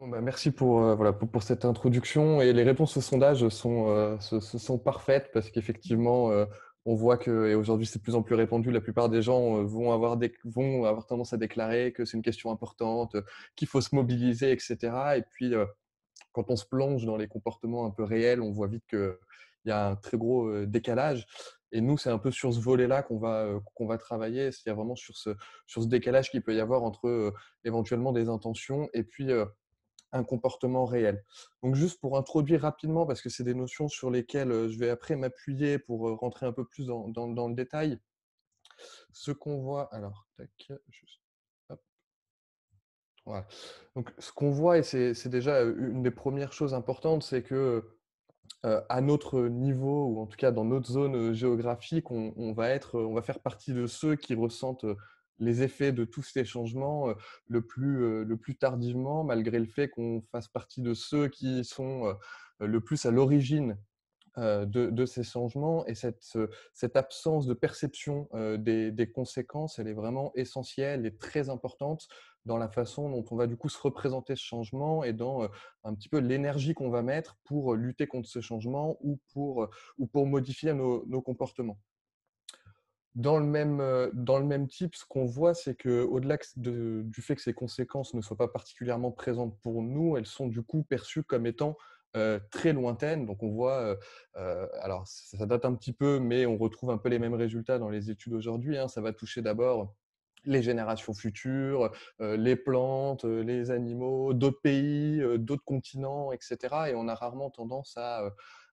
Bah, merci pour, euh, voilà, pour, cette introduction. Et les réponses au sondage sont, euh, se, sont parfaites parce qu'effectivement, euh, on voit que, et aujourd'hui c'est de plus en plus répandu, la plupart des gens vont avoir, des, vont avoir tendance à déclarer que c'est une question importante, qu'il faut se mobiliser, etc. Et puis, quand on se plonge dans les comportements un peu réels, on voit vite qu'il y a un très gros décalage. Et nous, c'est un peu sur ce volet-là qu'on va, qu'on va travailler, cest vraiment sur ce, sur ce décalage qu'il peut y avoir entre éventuellement des intentions et puis un comportement réel. Donc juste pour introduire rapidement, parce que c'est des notions sur lesquelles euh, je vais après m'appuyer pour euh, rentrer un peu plus dans, le détail, ce qu'on voit, alors, Donc ce qu'on voit, et c'est déjà euh, une des premières choses importantes, c'est que à notre niveau ou en tout cas dans notre zone géographique, on, va être, on va faire partie de ceux qui ressentent les effets de tous ces changements euh, euh, le plus, tardivement, malgré le fait qu'on fasse partie de ceux qui sont euh, le plus à l'origine de, ces changements. Et cette, absence de perception des, conséquences, elle est vraiment essentielle et très importante dans la façon dont on va du coup se représenter ce changement et dans un petit peu l'énergie qu'on va mettre pour lutter contre ce changement ou pour, modifier nos comportements dans le même, dans le même type, ce qu'on voit, c'est que au-delà du fait que ces conséquences ne soient pas particulièrement présentes pour nous, elles sont du coup perçues comme étant très lointaines. Donc on voit, alors ça, date un petit peu, mais on retrouve un peu les mêmes résultats dans les études aujourd'hui. Hein. Ça va toucher d'abord les générations futures, les plantes, les animaux, d'autres pays, d'autres continents, etc. Et on a rarement tendance à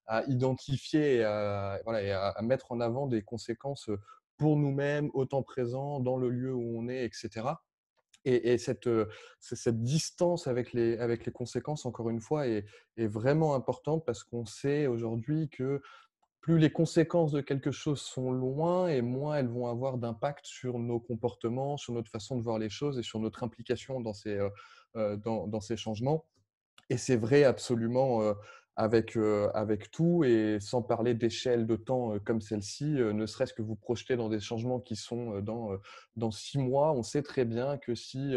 à identifier à, voilà, et à, mettre en avant des conséquences pour nous-mêmes, au temps présent, dans le lieu où on est, etc. Et, cette, euh, cette, distance avec les, avec les conséquences, encore une fois, est, vraiment importante parce qu'on sait aujourd'hui que plus les conséquences de quelque chose sont loin et moins elles vont avoir d'impact sur nos comportements, sur notre façon de voir les choses et sur notre implication dans ces, euh, euh, dans, dans ces changements. Et c'est vrai absolument avec, euh, avec tout et sans parler d'échelle de temps euh, comme celle-ci, euh, ne serait-ce que vous projetez dans des changements qui sont dans, six mois. On sait très bien que si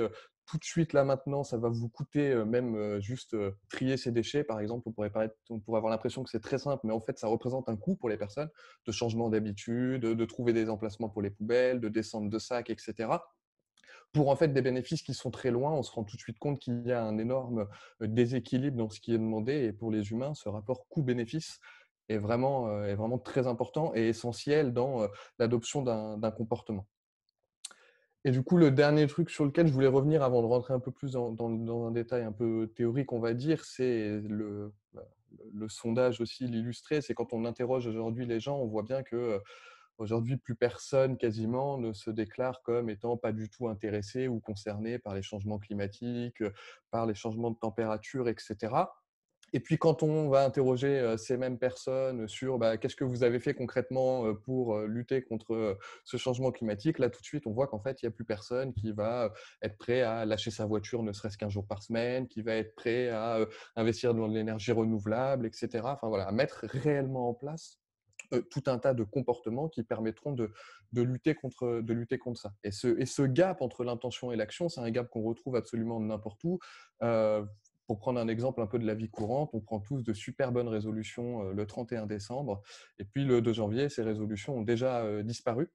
tout de suite là maintenant, ça va vous coûter même juste trier ces déchets, par exemple, on pourrait, avoir l'impression que c'est très simple, mais en fait, ça représente un coût pour les personnes de changement d'habitude, de trouver des emplacements pour les poubelles, de descendre de sacs, etc pour en fait des bénéfices qui sont très loin, on se rend tout de suite compte qu'il y a un énorme euh, déséquilibre dans ce qui est demandé. Et pour les humains, ce rapport coût-bénéfice est vraiment, euh, est vraiment très important et essentiel dans euh, l'adoption d'un comportement. Et du coup, le dernier truc sur lequel je voulais revenir avant de rentrer un peu plus dans, un détail un peu théorique, on va dire, c'est le, bah, sondage aussi l'illustrer. C'est quand on interroge aujourd'hui les gens, on voit bien que Aujourd'hui, plus personne quasiment ne se déclare comme étant pas du tout intéressé ou concerné par les changements climatiques, euh, par les changements de température, etc. Et puis quand on va interroger ces mêmes personnes sur bah, qu'est-ce que vous avez fait concrètement pour lutter contre ce changement climatique, là tout de suite on voit qu'en fait il n'y a plus personne qui va être prêt à lâcher sa voiture ne serait-ce qu'un jour par semaine, qui va être prêt à investir dans l'énergie renouvelable, etc. Enfin voilà, à mettre réellement en place euh, tout un tas de comportements qui permettront de, de, lutter, contre, de lutter contre ça. Et ce, et ce gap entre l'intention et l'action, c'est un gap qu'on retrouve absolument n'importe où. Euh, pour prendre un exemple un peu de la vie courante, on prend tous de super bonnes résolutions euh, le 31 décembre, et puis le 2 janvier, ces résolutions ont déjà disparu.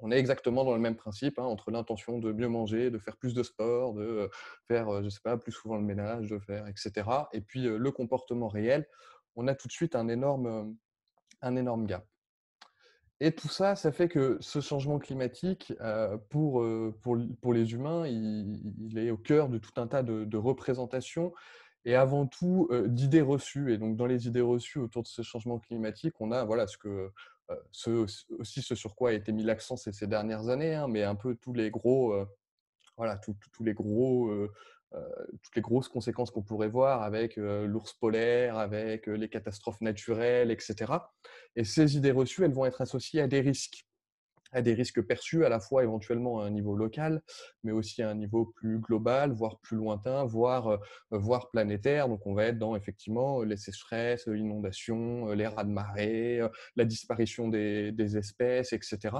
On est exactement dans le même principe, hein, entre l'intention de mieux manger, de faire plus de sport, de faire, je sais pas, plus souvent le ménage, de faire, etc. Et puis le comportement réel, on a tout de suite un énorme, un énorme gap. Et tout ça, ça fait que ce changement climatique, euh, pour, euh, pour, les humains, il, est au cœur de tout un tas de, représentations et avant tout euh, d'idées reçues. Et donc, dans les idées reçues autour de ce changement climatique, on a voilà, ce que, ce, aussi ce sur quoi a été mis l'accent ces, dernières années, hein, mais un peu tous les gros, voilà, tous, les gros euh, toutes les grosses conséquences qu'on pourrait voir avec euh, l'ours polaire, avec euh, les catastrophes naturelles, etc. Et ces idées reçues, elles vont être associées à des risques à des risques perçus à la fois éventuellement à un niveau local, mais aussi à un niveau plus global, voire plus lointain, voire, voire planétaire. Donc on va être dans effectivement les sécheresses, l'inondation, les rats de marée, la disparition des espèces, etc.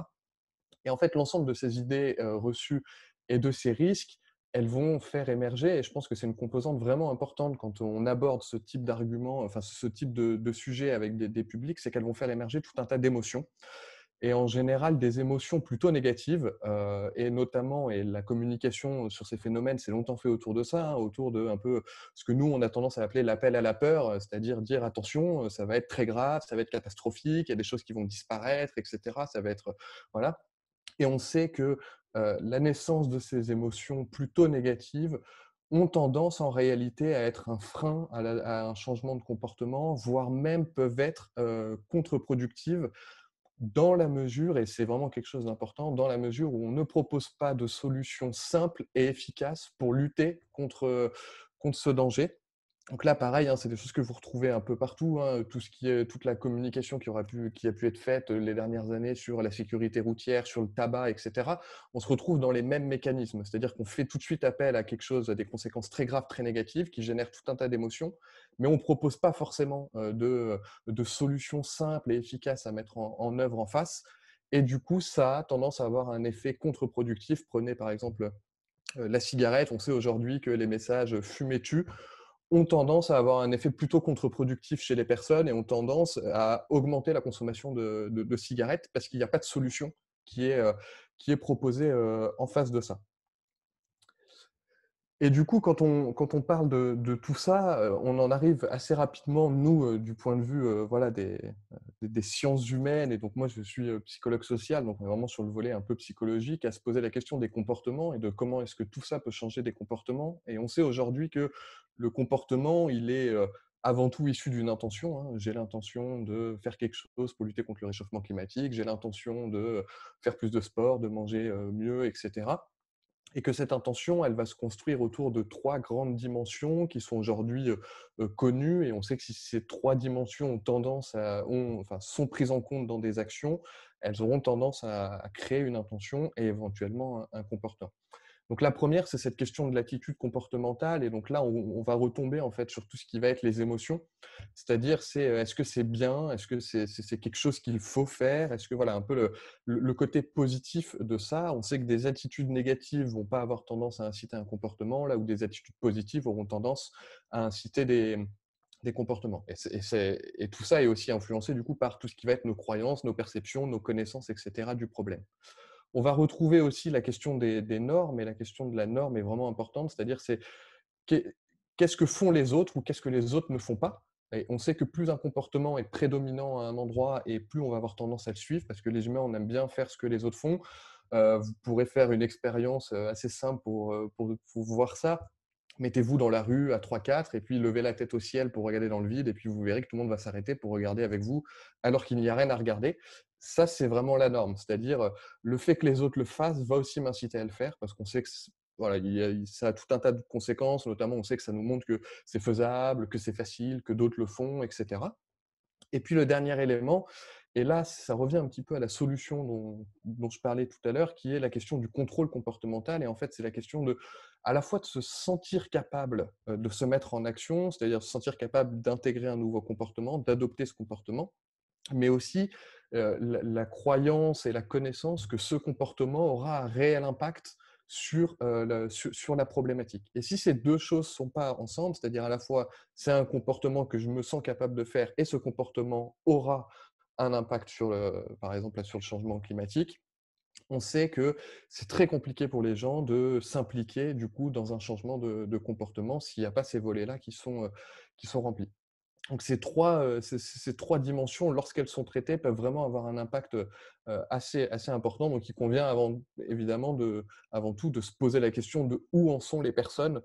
Et en fait, l'ensemble de ces idées reçues et de ces risques elles vont faire émerger, et je pense que c'est une composante vraiment importante quand on aborde ce type d'argument, enfin ce type de, sujet avec des, publics, c'est qu'elles vont faire émerger tout un tas d'émotions, et en général des émotions plutôt négatives, euh, et notamment, et la communication sur ces phénomènes s'est longtemps fait autour de ça, hein, autour de un peu ce que nous on a tendance à appeler l'appel à la peur, euh, c'est-à-dire dire attention, euh, ça va être très grave, ça va être catastrophique, il y a des choses qui vont disparaître, etc. Ça va être, voilà, et on sait que euh, la naissance de ces émotions plutôt négatives ont tendance en réalité à être un frein à, un changement de comportement, voire même peuvent être euh, contre-productives dans la mesure, et c'est vraiment quelque chose d'important, dans la mesure où on ne propose pas de solution simple et efficace pour lutter contre ce danger. Donc là, pareil, hein, c'est des choses que vous retrouvez un peu partout. Hein, euh, tout ce qui est, toute la communication qui, pu, qui a pu être faite euh, les dernières années sur la sécurité routière, sur le tabac, etc. On se retrouve dans les mêmes mécanismes. C'est-à-dire qu'on fait tout de suite appel à quelque chose, à des conséquences très graves, très négatives, qui génèrent tout un tas d'émotions, mais on ne propose pas forcément euh, de, solutions simples et efficaces à mettre en, œuvre en face. Et du coup, ça a tendance à avoir un effet contre-productif. Prenez par exemple la cigarette. On sait aujourd'hui que les messages fumez-tu ont tendance à avoir un effet plutôt contre-productif chez les personnes et ont tendance à augmenter la consommation de, cigarettes parce qu'il n'y a pas de solution qui est euh, proposée euh, en face de ça. Et du coup, quand on, quand on parle de, de, tout ça, euh, on en arrive assez rapidement, nous, euh, du point de vue euh, voilà, des, des, sciences humaines, et donc moi je suis psychologue social, donc on est vraiment sur le volet un peu psychologique, à se poser la question des comportements et de comment est-ce que tout ça peut changer des comportements. Et on sait aujourd'hui que le comportement, il est... avant tout issu d'une intention. Hein. J'ai l'intention de faire quelque chose pour lutter contre le réchauffement climatique, j'ai l'intention de faire plus de sport, de manger mieux, etc et que cette intention, elle va se construire autour de trois grandes dimensions qui sont aujourd'hui euh, euh, connues, et on sait que si ces trois dimensions ont tendance à, enfin, sont prises en compte dans des actions, elles auront tendance à, créer une intention et éventuellement un comportement. Donc la première, c'est cette question de l'attitude comportementale. Et donc là, on, va retomber en fait sur tout ce qui va être les émotions. C'est-à-dire, c'est euh, est-ce que c'est bien Est-ce que c'est quelque chose qu'il faut faire Est-ce que voilà un peu le, côté positif de ça On sait que des attitudes négatives vont pas avoir tendance à inciter un comportement, là où des attitudes positives auront tendance à inciter des, comportements. Et, et tout ça est aussi influencé du coup par tout ce qui va être nos croyances, nos perceptions, nos connaissances, etc. du problème. On va retrouver aussi la question des, normes, et la question de la norme est vraiment importante, c'est-à-dire c'est qu'est-ce que font les autres ou qu'est-ce que les autres ne font pas. on sait que plus un comportement est prédominant à un endroit et plus on va avoir tendance à le suivre, parce que les humains, on aime bien faire ce que les autres font. Euh, vous pourrez faire une expérience euh, assez simple euh, pour, pour voir ça. Mettez-vous dans la rue à 3-4 et puis levez la tête au ciel pour regarder dans le vide et puis vous verrez que tout le monde va s'arrêter pour regarder avec vous alors qu'il n'y a rien à regarder ça, c'est vraiment la norme. C'est-à-dire, euh, le fait que les autres le fassent va aussi m'inciter à le faire parce qu'on sait que voilà, ça a tout un tas de conséquences. Notamment, on sait que ça nous montre que c'est faisable, que c'est facile, que d'autres le font, etc. Et puis, le dernier élément, et là, ça revient un petit peu à la solution dont, dont je parlais tout à l'heure, qui est la question du contrôle comportemental. Et en fait, c'est la question de, à la fois de se sentir capable euh, de se mettre en action, c'est-à-dire se sentir capable d'intégrer un nouveau comportement, d'adopter ce comportement, mais aussi euh, la, croyance et la connaissance que ce comportement aura un réel impact sur, euh, la, sur, la problématique. Et si ces deux choses ne sont pas ensemble, c'est-à-dire à la fois c'est un comportement que je me sens capable de faire et ce comportement aura un impact sur, le, par exemple, sur le changement climatique, on sait que c'est très compliqué pour les gens de s'impliquer du coup dans un changement de, comportement s'il n'y a pas ces volets-là qui sont, euh, qui sont remplis. Donc ces trois, ces, trois dimensions, lorsqu'elles sont traitées, peuvent vraiment avoir un impact assez, assez important. Donc il convient avant, évidemment de, avant tout de se poser la question de où en sont les personnes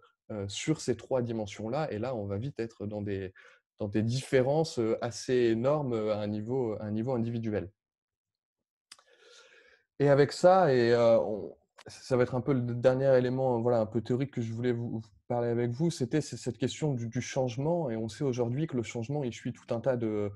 sur ces trois dimensions-là. Et là, on va vite être dans des, des différences assez énormes à un niveau, niveau individuel. Et avec ça, et, ça va être un peu le dernier élément euh, voilà, un peu théorique que je voulais vous, parler avec vous, c'était cette question du, changement. Et on sait aujourd'hui que le changement, il suit tout un tas euh,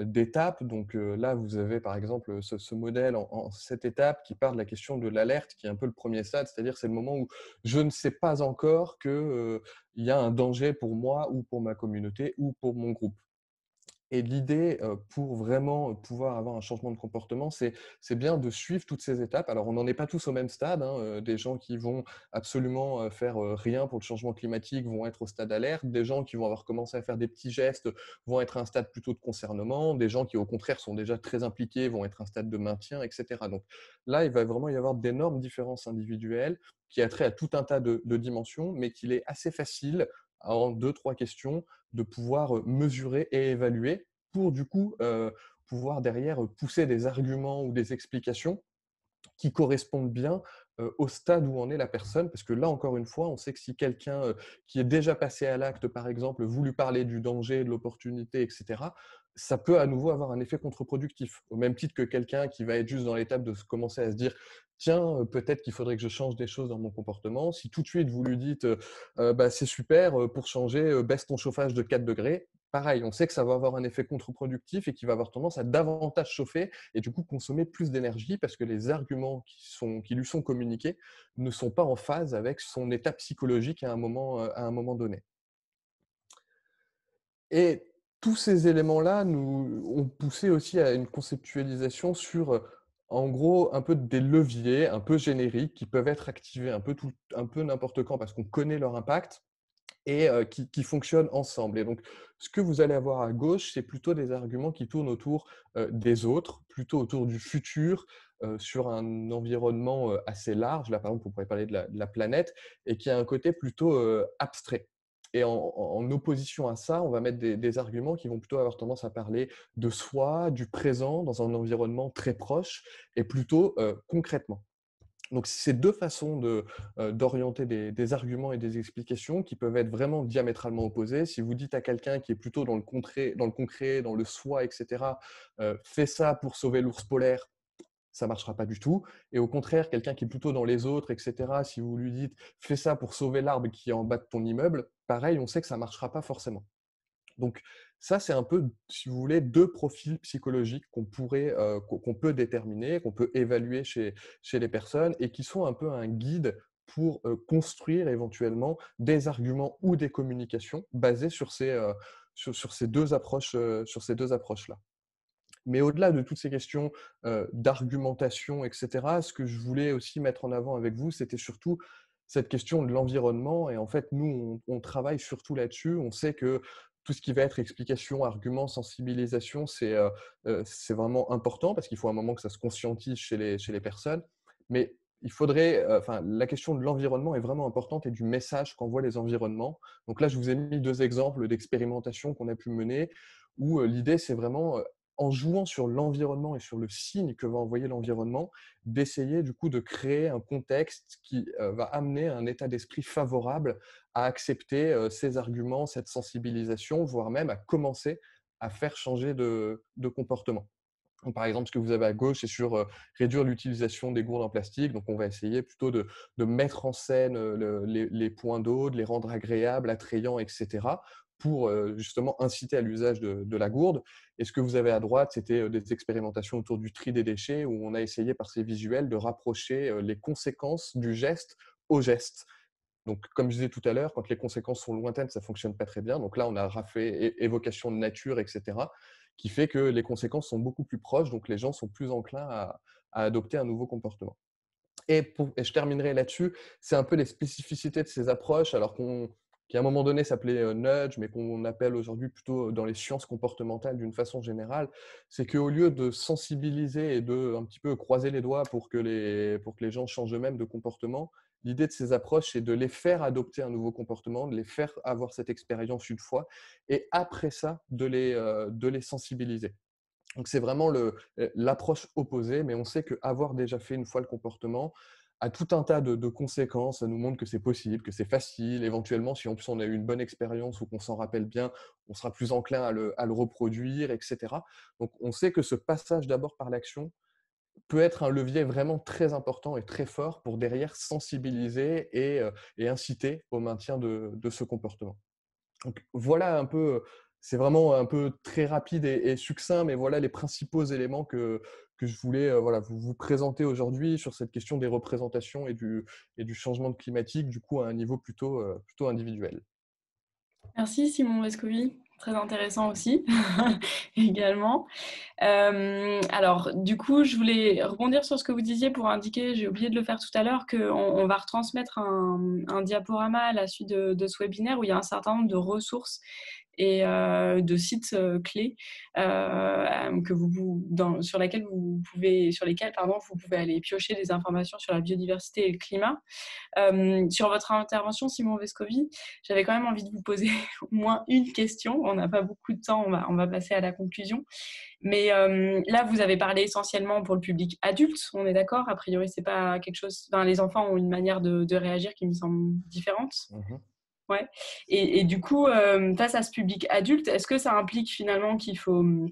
d'étapes. Donc euh, là, vous avez par exemple ce, modèle en, cette étape qui part de la question de l'alerte, qui est un peu le premier stade, c'est-à-dire c'est le moment où je ne sais pas encore qu'il y a un danger pour moi ou pour ma communauté ou pour mon groupe. Et l'idée pour vraiment pouvoir avoir un changement de comportement, c'est bien de suivre toutes ces étapes. Alors, on n'en est pas tous au même stade. Hein, des gens qui vont absolument faire rien pour le changement climatique vont être au stade alerte. Des gens qui vont avoir commencé à faire des petits gestes vont être à un stade plutôt de concernement. Des gens qui, au contraire, sont déjà très impliqués vont être à un stade de maintien, etc. Donc là, il va vraiment y avoir d'énormes différences individuelles qui a trait à tout un tas de, de dimensions, mais qu'il est assez facile en deux, trois questions, de pouvoir mesurer et évaluer pour du coup pouvoir derrière pousser des arguments ou des explications qui correspondent bien au stade où en est la personne, parce que là, encore une fois, on sait que si quelqu'un qui est déjà passé à l'acte, par exemple, voulu parler du danger, de l'opportunité, etc., ça peut à nouveau avoir un effet contre-productif. Au même titre que quelqu'un qui va être juste dans l'étape de commencer à se dire tiens, euh, peut-être qu'il faudrait que je change des choses dans mon comportement. Si tout de suite vous lui dites euh, euh, bah, c'est super, pour changer, baisse ton chauffage de 4 degrés, pareil, on sait que ça va avoir un effet contre-productif et qu'il va avoir tendance à davantage chauffer et du coup consommer plus d'énergie parce que les arguments qui, qui lui sont communiqués ne sont pas en phase avec son état psychologique à un moment, à un moment donné. Et tous ces éléments-là nous ont poussé aussi à une conceptualisation sur, euh, en gros, un peu des leviers un peu génériques qui peuvent être activés un peu, tout, un peu n'importe quand parce qu'on connaît leur impact et euh, qui, fonctionnent ensemble. Et donc, ce que vous allez avoir à gauche, c'est plutôt des arguments qui tournent autour euh, des autres, plutôt autour du futur, sur un environnement assez large. Là, par exemple, vous pourrez parler de la, planète, et qui a un côté plutôt abstrait et en, opposition à ça, on va mettre des, arguments qui vont plutôt avoir tendance à parler de soi, du présent, dans un environnement très proche, et plutôt euh, concrètement. Donc, c'est deux façons euh, d'orienter de, des, arguments et des explications qui peuvent être vraiment diamétralement opposées. Si vous dites à quelqu'un qui est plutôt dans le, concret, dans le concret, dans le soi, etc., euh, fais ça pour sauver l'ours polaire, ça ne marchera pas du tout. Et au contraire, quelqu'un qui est plutôt dans les autres, etc., si vous lui dites fais ça pour sauver l'arbre qui est en bas de ton immeuble, pareil, on sait que ça ne marchera pas forcément. Donc ça, c'est un peu, si vous voulez, deux profils psychologiques qu'on pourrait, euh, qu'on peut déterminer, qu'on peut évaluer chez, chez les personnes et qui sont un peu un guide pour euh, construire éventuellement des arguments ou des communications basées sur ces, euh, sur ces deux approches, sur ces deux approches là. Mais au-delà de toutes ces questions d'argumentation, etc., ce que je voulais aussi mettre en avant avec vous, c'était surtout cette question de l'environnement. Et en fait, nous, on, travaille surtout là-dessus. On sait que tout ce qui va être explication, argument, sensibilisation, c'est c'est vraiment important parce qu'il faut un moment que ça se conscientise chez les, chez les personnes. Mais il faudrait, enfin, la question de l'environnement est vraiment importante et du message qu'envoient les environnements. Donc là, je vous ai mis deux exemples d'expérimentations qu'on a pu mener où l'idée, c'est vraiment en jouant sur l'environnement et sur le signe que va envoyer l'environnement, d'essayer du coup de créer un contexte qui va amener un état d'esprit favorable à accepter ces arguments, cette sensibilisation, voire même à commencer à faire changer de, comportement. par exemple, ce que vous avez à gauche, c'est sur réduire l'utilisation des gourdes en plastique. Donc, on va essayer plutôt de, mettre en scène les, les, points d'eau, de les rendre agréables, attrayants, etc pour euh, justement inciter à l'usage de, la gourde. Et ce que vous avez à droite, c'était euh, des expérimentations autour du tri des déchets où on a essayé par ces visuels de rapprocher euh, les conséquences du geste au geste. Donc, comme je disais tout à l'heure, quand les conséquences sont lointaines, ça fonctionne pas très bien. Donc là, on a fait évocation de nature, etc., qui fait que les conséquences sont beaucoup plus proches, donc les gens sont plus enclins à, adopter un nouveau comportement. Et, pour, et je terminerai là-dessus, c'est un peu les spécificités de ces approches, alors qu'on qui à un moment donné s'appelait euh, nudge, mais qu'on appelle aujourd'hui plutôt euh, dans les sciences comportementales d'une façon générale, c'est qu'au lieu de sensibiliser et de un petit peu croiser les doigts pour que les, pour que les gens changent eux-mêmes de comportement, l'idée de ces approches, c'est de les faire adopter un nouveau comportement, de les faire avoir cette expérience une fois, et après ça, de les, euh, de les sensibiliser. Donc c'est vraiment l'approche opposée, mais on sait qu'avoir déjà fait une fois le comportement, à tout un tas de, conséquences. Ça nous montre que c'est possible, que c'est facile. Éventuellement, si en on a eu une bonne expérience ou qu'on s'en rappelle bien, on sera plus enclin à le, reproduire, etc. Donc on sait que ce passage d'abord par l'action peut être un levier vraiment très important et très fort pour derrière sensibiliser et, euh, inciter au maintien de, de ce comportement. Donc voilà un peu c'est vraiment un peu très rapide et, succinct, mais voilà les principaux éléments que, que je voulais euh, voilà, vous, vous présenter aujourd'hui sur cette question des représentations et du, et du changement climatique, du coup, à un niveau plutôt, euh, plutôt individuel. Merci Simon Vescovi, très intéressant aussi également. Euh, alors du coup, je voulais rebondir sur ce que vous disiez pour indiquer, j'ai oublié de le faire tout à l'heure, qu'on on va retransmettre un, diaporama à la suite de, de, ce webinaire où il y a un certain nombre de ressources et euh, de sites euh, clés euh, que vous, sur vous pouvez sur lesquels pardon vous pouvez aller piocher des informations sur la biodiversité et le climat. sur votre intervention, Simon Vescovi, j'avais quand même envie de vous poser au moins une question. On n'a pas beaucoup de temps, on va, on va passer à la conclusion. Mais là, vous avez parlé essentiellement pour le public adulte, on est d'accord A priori, c'est pas quelque chose. les enfants ont une manière de, réagir qui me semble différente. Mmh Ouais. Et, du coup, euh, face à ce public adulte, est-ce que ça implique finalement qu'il faut. Hum,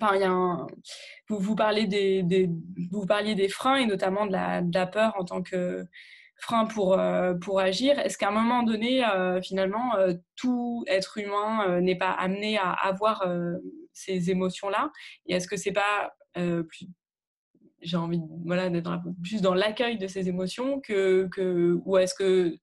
enfin, y vous, parlez des, vous parliez des freins et notamment de la, peur en tant que frein pour, euh, pour agir. Est-ce qu'à un moment donné, euh, finalement, tout être humain n'est pas amené à avoir ces émotions-là Et est-ce que c'est pas plus j'ai envie voilà, d'être plus dans l'accueil de ces émotions que, que ou est-ce que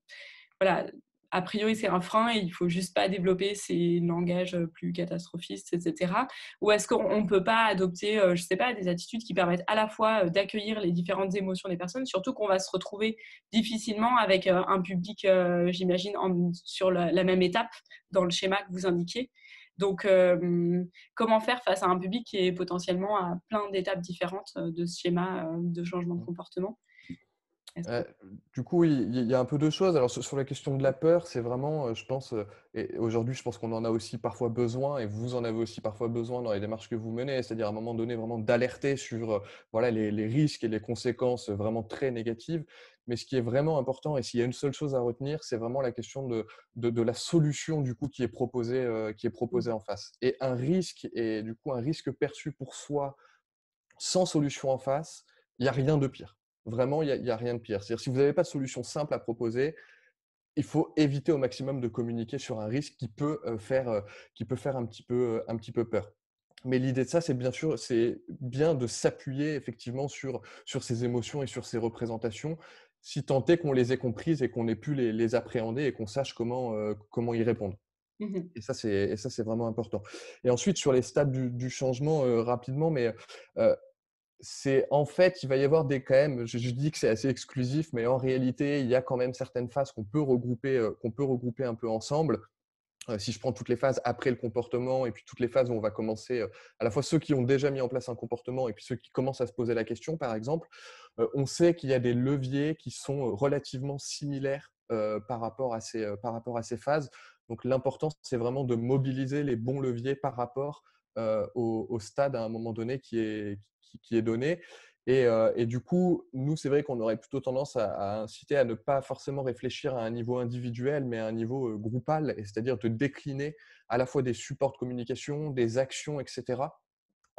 voilà a priori, c'est un frein et il faut juste pas développer ces langages euh, plus catastrophistes, etc. Ou est-ce qu'on ne peut pas adopter, euh, je sais pas, des attitudes qui permettent à la fois euh, d'accueillir les différentes émotions des personnes, surtout qu'on va se retrouver difficilement avec un public, j'imagine, sur la, même étape dans le schéma que vous indiquez. Donc, comment faire face à un public qui est potentiellement à plein d'étapes différentes de ce schéma de changement de mmh. comportement du coup, il, y a un peu deux choses. Alors, sur la question de la peur, c'est vraiment, je pense, et aujourd'hui, je pense qu'on en a aussi parfois besoin, et vous en avez aussi parfois besoin dans les démarches que vous menez, c'est-à-dire à un moment donné, vraiment d'alerter sur voilà, les, risques et les conséquences vraiment très négatives. Mais ce qui est vraiment important, et s'il y a une seule chose à retenir, c'est vraiment la question de, la solution du coup qui est proposée, qui est mmh. proposée en face. Et un risque, et du coup, un risque perçu pour soi sans solution en face, il n'y a rien de pire. Vraiment, il n'y a, rien de pire. C'est-à-dire, si vous n'avez pas de solution simple à proposer, il faut éviter au maximum de communiquer sur un risque qui peut euh, faire, euh, qui peut faire un, petit peu, euh, un petit peu peur. Mais l'idée de ça, c'est bien sûr, c'est bien de s'appuyer effectivement sur, sur ses émotions et sur ses représentations, si tant est qu'on les ait comprises et qu'on ait pu les, appréhender et qu'on sache comment, comment y répondre. Mmh et ça, c'est vraiment important. Et ensuite, sur les stades du, changement, rapidement, mais c'est en fait, il va y avoir des quand même, je, dis que c'est assez exclusif, mais en réalité, il y a quand même certaines phases qu'on peut regrouper, euh, qu'on peut regrouper un peu ensemble. Euh, si je prends toutes les phases après le comportement et puis toutes les phases où on va commencer, euh, à la fois ceux qui ont déjà mis en place un comportement et puis ceux qui commencent à se poser la question, par exemple, on sait qu'il y a des leviers qui sont relativement similaires par, rapport à ces, par rapport à ces phases. Donc l'important, c'est vraiment de mobiliser les bons leviers par rapport euh, au, stade à un moment donné qui est, donné. Euh, et, du coup, nous, c'est vrai qu'on aurait plutôt tendance à, inciter à ne pas forcément réfléchir à un niveau individuel, mais à un niveau euh, groupal, c'est-à-dire de décliner à la fois des supports de communication, des actions, etc.,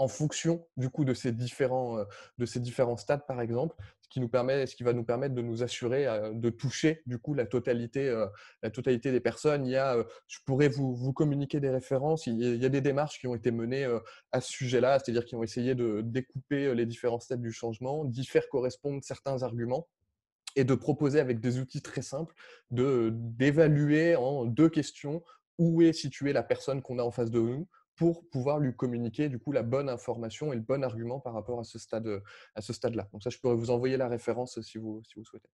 en fonction du coup de ces différents, euh, de ces différents stades par exemple, ce qui, nous permet, ce qui va nous permettre de nous assurer euh, de toucher du coup la totalité, euh, la totalité des personnes. Il je pourrais vous, vous communiquer des références. Il y a des démarches qui ont été menées à ce sujet-là, c'est-à-dire qui ont essayé de découper les différents stades du changement, d'y faire correspondre certains arguments et de proposer avec des outils très simples d'évaluer en deux questions où est située la personne qu'on a en face de nous, pour pouvoir lui communiquer du coup la bonne information et le bon argument par rapport à ce stade à ce stade là donc ça je pourrais vous envoyer la référence euh, si vous si vous souhaitez